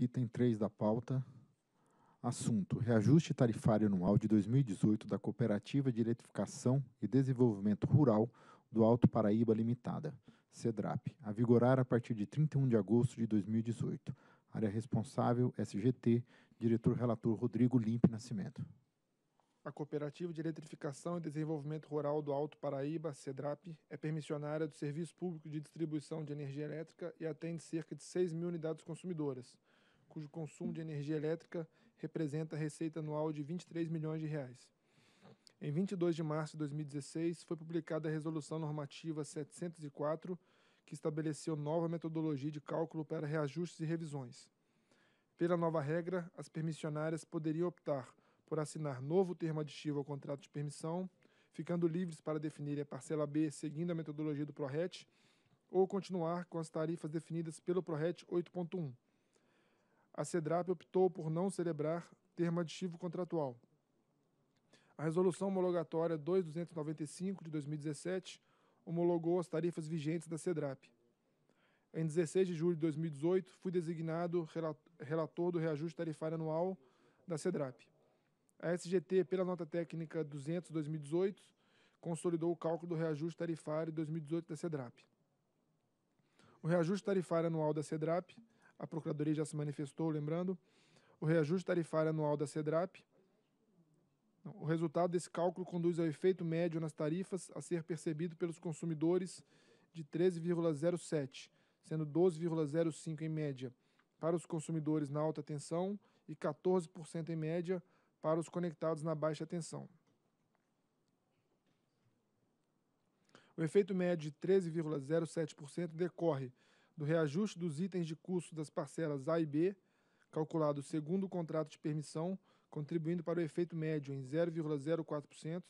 Item 3 da pauta. Assunto: Reajuste tarifário anual de 2018 da Cooperativa de Eletrificação e Desenvolvimento Rural do Alto Paraíba Limitada, CEDRAP, a vigorar a partir de 31 de agosto de 2018. Área responsável SGT, diretor relator Rodrigo Limpe Nascimento. A Cooperativa de Eletrificação e Desenvolvimento Rural do Alto Paraíba, CEDRAP, é permissionária do Serviço Público de Distribuição de Energia Elétrica e atende cerca de 6 mil unidades consumidoras cujo consumo de energia elétrica representa receita anual de 23 milhões de reais. Em 22 de março de 2016, foi publicada a Resolução Normativa 704, que estabeleceu nova metodologia de cálculo para reajustes e revisões. Pela nova regra, as permissionárias poderiam optar por assinar novo termo aditivo ao contrato de permissão, ficando livres para definir a parcela B seguindo a metodologia do ProRet, ou continuar com as tarifas definidas pelo ProRet 8.1 a SEDRAP optou por não celebrar termo aditivo contratual. A Resolução Homologatória 2295 de 2017 homologou as tarifas vigentes da SEDRAP. Em 16 de julho de 2018, fui designado relator do reajuste tarifário anual da SEDRAP. A SGT, pela nota técnica 200-2018, consolidou o cálculo do reajuste tarifário 2018 da SEDRAP. O reajuste tarifário anual da SEDRAP a Procuradoria já se manifestou, lembrando, o reajuste tarifário anual da Cedrap. O resultado desse cálculo conduz ao efeito médio nas tarifas a ser percebido pelos consumidores de 13,07, sendo 12,05 em média para os consumidores na alta tensão e 14% em média para os conectados na baixa tensão. O efeito médio de 13,07% decorre do reajuste dos itens de custo das parcelas A e B, calculado segundo o contrato de permissão, contribuindo para o efeito médio em 0,04%,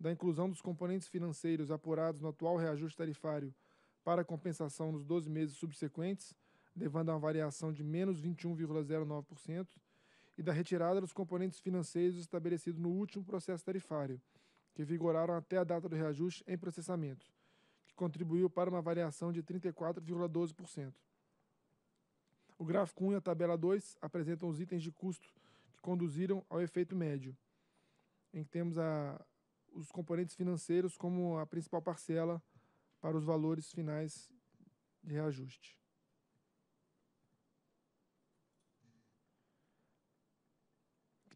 da inclusão dos componentes financeiros apurados no atual reajuste tarifário para compensação nos 12 meses subsequentes, levando a uma variação de menos 21,09%, e da retirada dos componentes financeiros estabelecidos no último processo tarifário, que vigoraram até a data do reajuste em processamento que contribuiu para uma variação de 34,12%. O gráfico 1 e a tabela 2 apresentam os itens de custo que conduziram ao efeito médio, em que temos a, os componentes financeiros como a principal parcela para os valores finais de reajuste.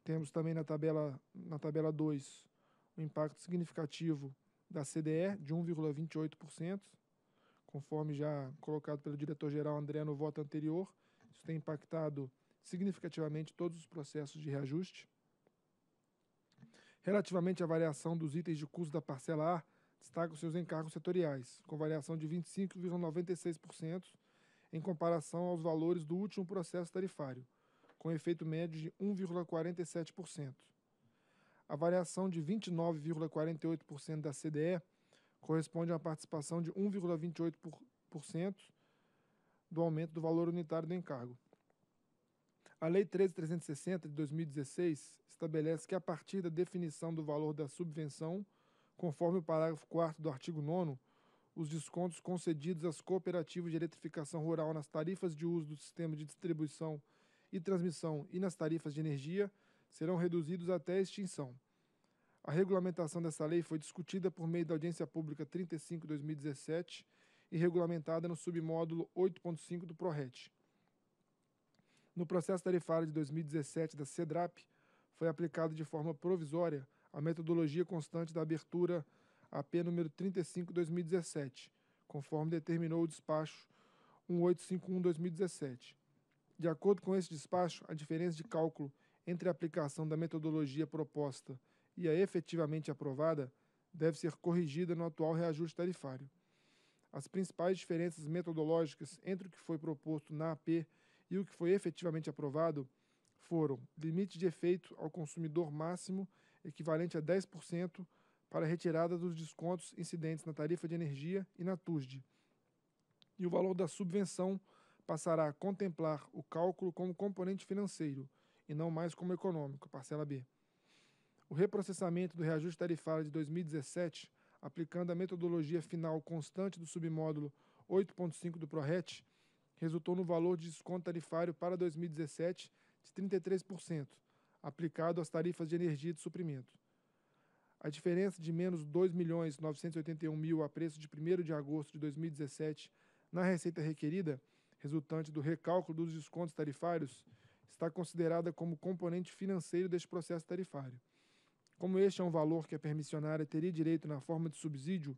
Temos também na tabela, na tabela 2 o impacto significativo da CDE de 1,28%, conforme já colocado pelo diretor-geral André no voto anterior. Isso tem impactado significativamente todos os processos de reajuste. Relativamente à variação dos itens de custo da parcela A, destacam-se os seus encargos setoriais, com variação de 25,96% em comparação aos valores do último processo tarifário, com efeito médio de 1,47%. A variação de 29,48% da CDE corresponde a uma participação de 1,28% do aumento do valor unitário do encargo. A Lei 13.360 de 2016 estabelece que, a partir da definição do valor da subvenção, conforme o parágrafo 4 do artigo 9, os descontos concedidos às cooperativas de eletrificação rural nas tarifas de uso do sistema de distribuição e transmissão e nas tarifas de energia serão reduzidos até a extinção. A regulamentação dessa lei foi discutida por meio da Audiência Pública 35-2017 e regulamentada no submódulo 8.5 do PRORET. No processo tarifário de 2017 da Cedrap, foi aplicada de forma provisória a metodologia constante da abertura AP número 35-2017, conforme determinou o despacho 1851-2017. De acordo com esse despacho, a diferença de cálculo entre a aplicação da metodologia proposta e a efetivamente aprovada deve ser corrigida no atual reajuste tarifário. As principais diferenças metodológicas entre o que foi proposto na AP e o que foi efetivamente aprovado foram limite de efeito ao consumidor máximo equivalente a 10% para retirada dos descontos incidentes na tarifa de energia e na TUSD. E o valor da subvenção passará a contemplar o cálculo como componente financeiro, e não mais como econômico, parcela B. O reprocessamento do reajuste tarifário de 2017, aplicando a metodologia final constante do submódulo 8.5 do PRORET, resultou no valor de desconto tarifário para 2017 de 33%, aplicado às tarifas de energia e de suprimento. A diferença de menos R$ milhões mil a preço de 1 de agosto de 2017 na receita requerida, resultante do recálculo dos descontos tarifários, está considerada como componente financeiro deste processo tarifário. Como este é um valor que a permissionária teria direito na forma de subsídio,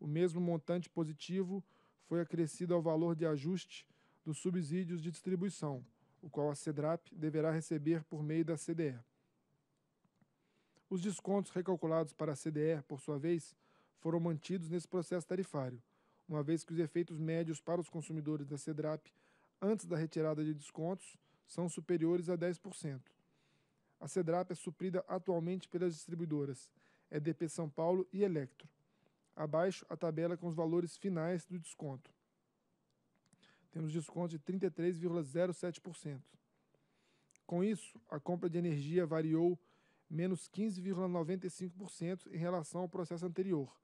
o mesmo montante positivo foi acrescido ao valor de ajuste dos subsídios de distribuição, o qual a CEDRAP deverá receber por meio da CDE. Os descontos recalculados para a CDE, por sua vez, foram mantidos nesse processo tarifário, uma vez que os efeitos médios para os consumidores da CEDRAP antes da retirada de descontos são superiores a 10%. A CEDRAP é suprida atualmente pelas distribuidoras EDP é São Paulo e Electro. Abaixo, a tabela com os valores finais do desconto. Temos desconto de 33,07%. Com isso, a compra de energia variou menos 15,95% em relação ao processo anterior,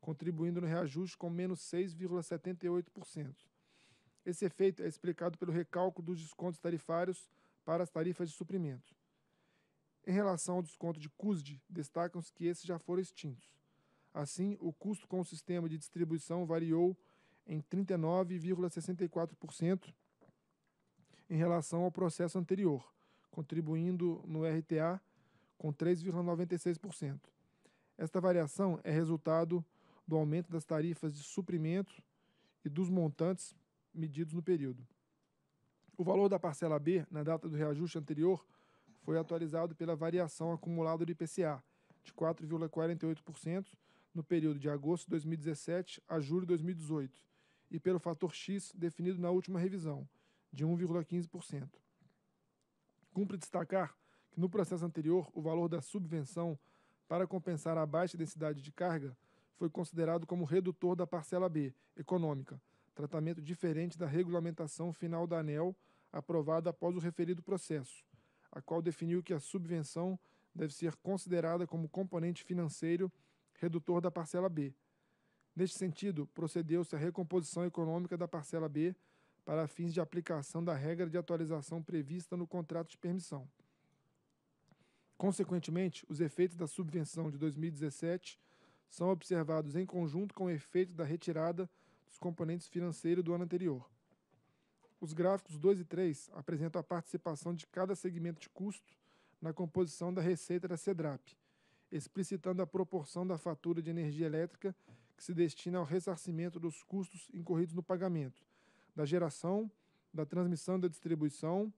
contribuindo no reajuste com menos 6,78%. Esse efeito é explicado pelo recálculo dos descontos tarifários para as tarifas de suprimento. Em relação ao desconto de CUSD, destacam-se que esses já foram extintos. Assim, o custo com o sistema de distribuição variou em 39,64% em relação ao processo anterior, contribuindo no RTA com 3,96%. Esta variação é resultado do aumento das tarifas de suprimento e dos montantes medidos no período. O valor da parcela B, na data do reajuste anterior, foi atualizado pela variação acumulada do IPCA, de 4,48% no período de agosto de 2017 a julho de 2018, e pelo fator X definido na última revisão, de 1,15%. Cumpre destacar que no processo anterior o valor da subvenção para compensar a baixa densidade de carga foi considerado como redutor da parcela B, econômica, tratamento diferente da regulamentação final da ANEL, aprovada após o referido processo, a qual definiu que a subvenção deve ser considerada como componente financeiro redutor da parcela B. Neste sentido, procedeu-se à recomposição econômica da parcela B para fins de aplicação da regra de atualização prevista no contrato de permissão. Consequentemente, os efeitos da subvenção de 2017 são observados em conjunto com o efeito da retirada os componentes financeiros do ano anterior. Os gráficos 2 e 3 apresentam a participação de cada segmento de custo na composição da receita da Cedrap, explicitando a proporção da fatura de energia elétrica que se destina ao ressarcimento dos custos incorridos no pagamento, da geração, da transmissão da distribuição,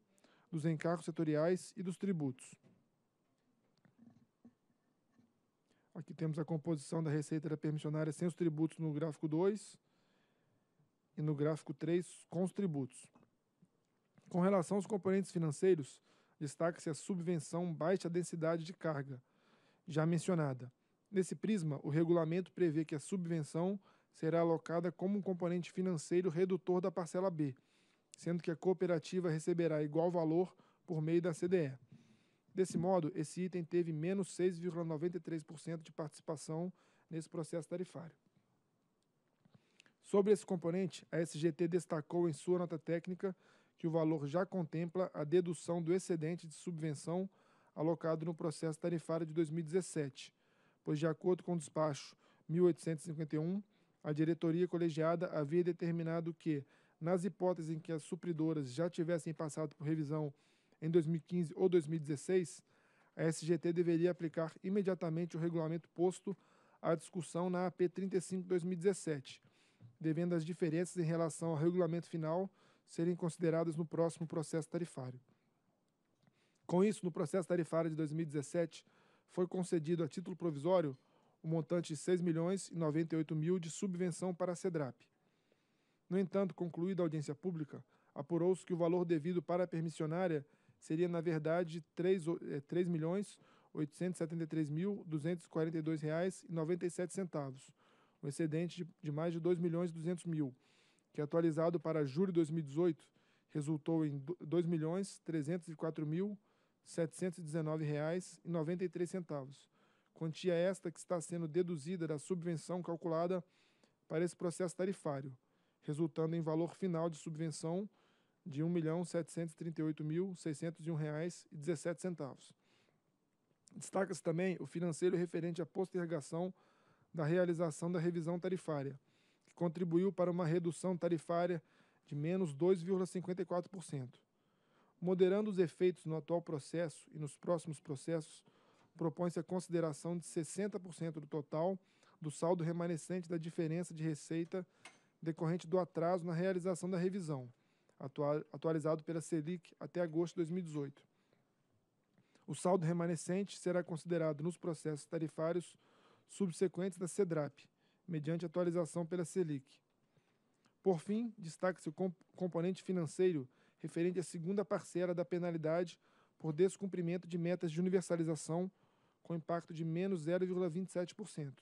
dos encargos setoriais e dos tributos. Aqui temos a composição da receita da permissionária sem os tributos no gráfico 2 e no gráfico 3, com os tributos. Com relação aos componentes financeiros, destaca-se a subvenção baixa densidade de carga, já mencionada. Nesse prisma, o regulamento prevê que a subvenção será alocada como um componente financeiro redutor da parcela B, sendo que a cooperativa receberá igual valor por meio da CDE. Desse modo, esse item teve menos 6,93% de participação nesse processo tarifário. Sobre esse componente, a SGT destacou em sua nota técnica que o valor já contempla a dedução do excedente de subvenção alocado no processo tarifário de 2017, pois, de acordo com o despacho 1851, a diretoria colegiada havia determinado que, nas hipóteses em que as supridoras já tivessem passado por revisão em 2015 ou 2016, a SGT deveria aplicar imediatamente o regulamento posto à discussão na AP 35-2017, devendo as diferenças em relação ao regulamento final serem consideradas no próximo processo tarifário. Com isso, no processo tarifário de 2017, foi concedido a título provisório o um montante de R$ 6.098.000 milhões e mil de subvenção para a Cedrap. No entanto, concluída a audiência pública, apurou-se que o valor devido para a permissionária seria, na verdade, R$ 3.873.242,97 é, excedente de, de mais de 2 milhões e 200 mil, que atualizado para julho de 2018 resultou em R$ 2.304.719,93, quantia esta que está sendo deduzida da subvenção calculada para esse processo tarifário, resultando em valor final de subvenção de R$ 1.738.601,17. Destaca-se também o financeiro referente à postergação da realização da revisão tarifária, que contribuiu para uma redução tarifária de menos 2,54%. Moderando os efeitos no atual processo e nos próximos processos, propõe-se a consideração de 60% do total do saldo remanescente da diferença de receita decorrente do atraso na realização da revisão, atualizado pela Selic até agosto de 2018. O saldo remanescente será considerado nos processos tarifários subsequentes da Cedrap, mediante atualização pela Selic. Por fim, destaca-se o componente financeiro referente à segunda parcela da penalidade por descumprimento de metas de universalização, com impacto de menos 0,27%.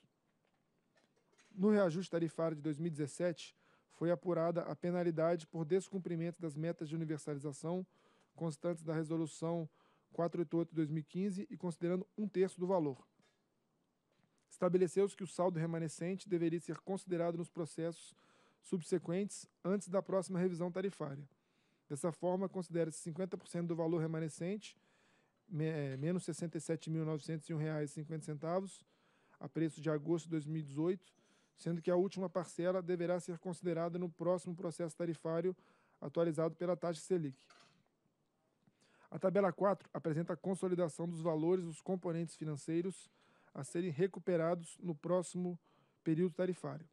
No reajuste tarifário de 2017, foi apurada a penalidade por descumprimento das metas de universalização constantes da Resolução 488-2015 e considerando um terço do valor estabeleceu-se que o saldo remanescente deveria ser considerado nos processos subsequentes antes da próxima revisão tarifária. Dessa forma, considera-se 50% do valor remanescente, é, menos R$ 67.901,50, a preço de agosto de 2018, sendo que a última parcela deverá ser considerada no próximo processo tarifário atualizado pela taxa Selic. A tabela 4 apresenta a consolidação dos valores dos componentes financeiros a serem recuperados no próximo período tarifário.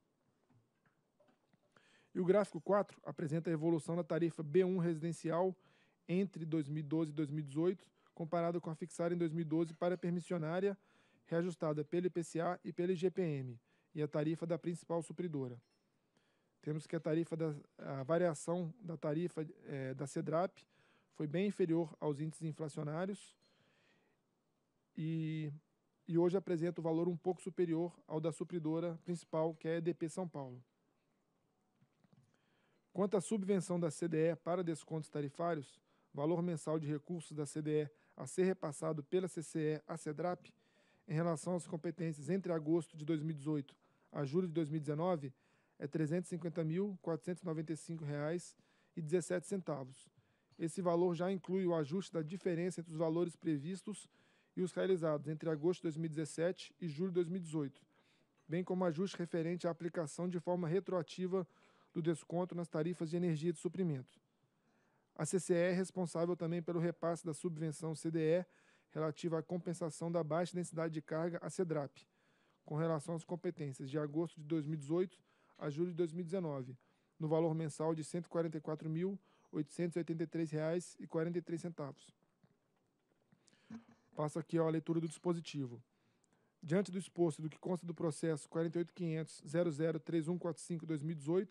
E o gráfico 4 apresenta a evolução da tarifa B1 residencial entre 2012 e 2018, comparada com a fixada em 2012 para a permissionária, reajustada pelo IPCA e pelo IGPM, e a tarifa da principal supridora. Temos que a tarifa da a variação da tarifa é, da CEDRAP foi bem inferior aos índices inflacionários e e hoje apresenta o valor um pouco superior ao da supridora principal, que é a EDP São Paulo. Quanto à subvenção da CDE para descontos tarifários, valor mensal de recursos da CDE a ser repassado pela CCE à Cedrap, em relação às competências entre agosto de 2018 a julho de 2019, é R$ 350.495,17. Esse valor já inclui o ajuste da diferença entre os valores previstos e os realizados entre agosto de 2017 e julho de 2018, bem como ajuste referente à aplicação de forma retroativa do desconto nas tarifas de energia de suprimento. A CCE é responsável também pelo repasse da subvenção CDE relativa à compensação da baixa densidade de carga à CEDRAP, com relação às competências de agosto de 2018 a julho de 2019, no valor mensal de R$ 144.883,43. Passo aqui ó, a leitura do dispositivo. Diante do exposto do que consta do processo 48.500.003145-2018,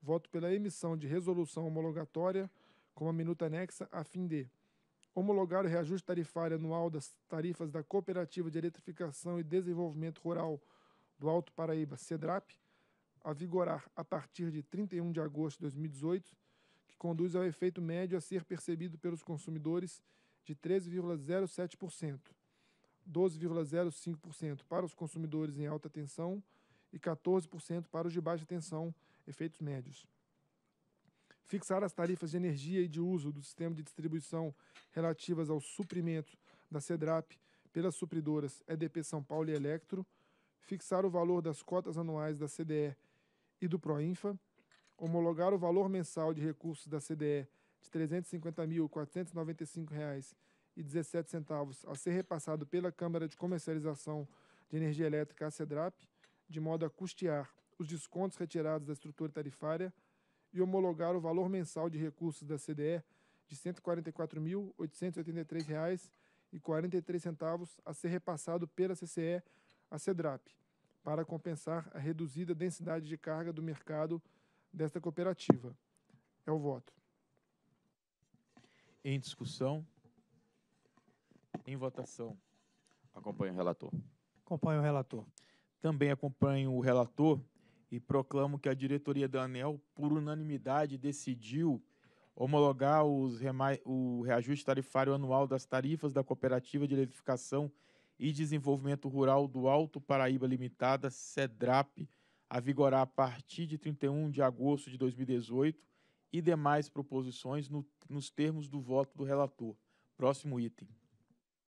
voto pela emissão de resolução homologatória com a minuta anexa a fim de homologar o reajuste tarifário anual das tarifas da Cooperativa de Eletrificação e Desenvolvimento Rural do Alto Paraíba, CEDRAP, a vigorar a partir de 31 de agosto de 2018, que conduz ao efeito médio a ser percebido pelos consumidores de 13,07%, 12,05% para os consumidores em alta tensão e 14% para os de baixa tensão, efeitos médios. Fixar as tarifas de energia e de uso do sistema de distribuição relativas ao suprimento da Cedrap pelas supridoras EDP São Paulo e Electro. Fixar o valor das cotas anuais da CDE e do Proinfa. Homologar o valor mensal de recursos da CDE de R$ 350.495,17 a ser repassado pela Câmara de Comercialização de Energia Elétrica, a CEDRAP, de modo a custear os descontos retirados da estrutura tarifária e homologar o valor mensal de recursos da CDE de R$ 144.883,43 a ser repassado pela CCE à CEDRAP, para compensar a reduzida densidade de carga do mercado desta cooperativa. É o voto. Em discussão? Em votação? Acompanho o relator. Acompanho o relator. Também acompanho o relator e proclamo que a diretoria da ANEL, por unanimidade, decidiu homologar o reajuste tarifário anual das tarifas da Cooperativa de Eletrificação e Desenvolvimento Rural do Alto Paraíba Limitada, (cedrap) a vigorar a partir de 31 de agosto de 2018 e demais proposições no, nos termos do voto do relator. Próximo item.